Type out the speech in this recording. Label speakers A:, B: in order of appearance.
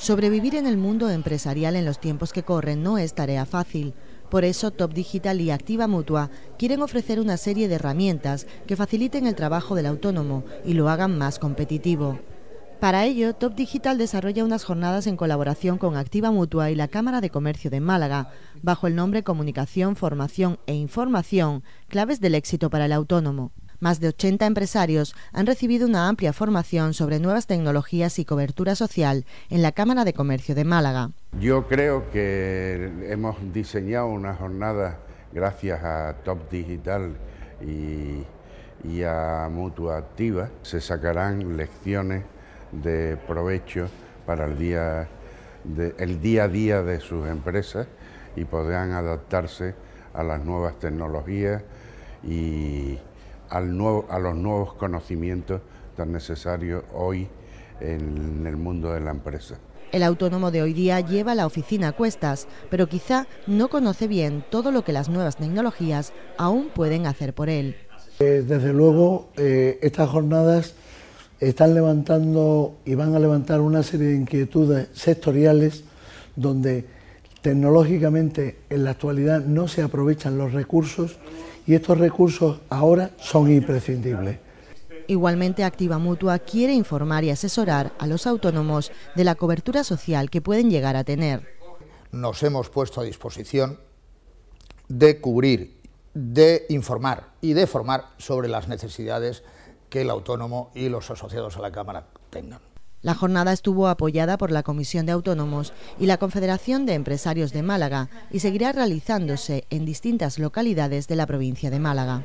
A: Sobrevivir en el mundo empresarial en los tiempos que corren no es tarea fácil. Por eso Top Digital y Activa Mutua quieren ofrecer una serie de herramientas que faciliten el trabajo del autónomo y lo hagan más competitivo. Para ello, Top Digital desarrolla unas jornadas en colaboración con Activa Mutua y la Cámara de Comercio de Málaga, bajo el nombre Comunicación, Formación e Información, claves del éxito para el autónomo. Más de 80 empresarios han recibido una amplia formación sobre nuevas tecnologías y cobertura social en la Cámara de Comercio de Málaga.
B: Yo creo que hemos diseñado una jornada gracias a Top Digital y, a Mutua Activa. Se sacarán lecciones de provecho para el día, el día a día de sus empresas y podrán adaptarse a las nuevas tecnologías y, al nuevo, a los nuevos conocimientos tan necesarios hoy en el mundo de la
A: empresa. El autónomo de hoy día lleva la oficina a cuestas, pero quizá no conoce bien todo lo que las nuevas tecnologías aún pueden hacer por él.
C: Eh, desde luego, eh, estas jornadas están levantando y van a levantar una serie de inquietudes sectoriales donde Tecnológicamente en la actualidad no se aprovechan los recursos y estos recursos ahora son imprescindibles.
A: Igualmente, Activa Mutua quiere informar y asesorar a los autónomos de la cobertura social que pueden llegar a tener.
D: Nos hemos puesto a disposición de cubrir, de informar y de formar sobre las necesidades que el autónomo y los asociados a la Cámara tengan.
A: La jornada estuvo apoyada por la Comisión de Autónomos y la Confederación de Empresarios de Málaga y seguirá realizándose en distintas localidades de la provincia de Málaga.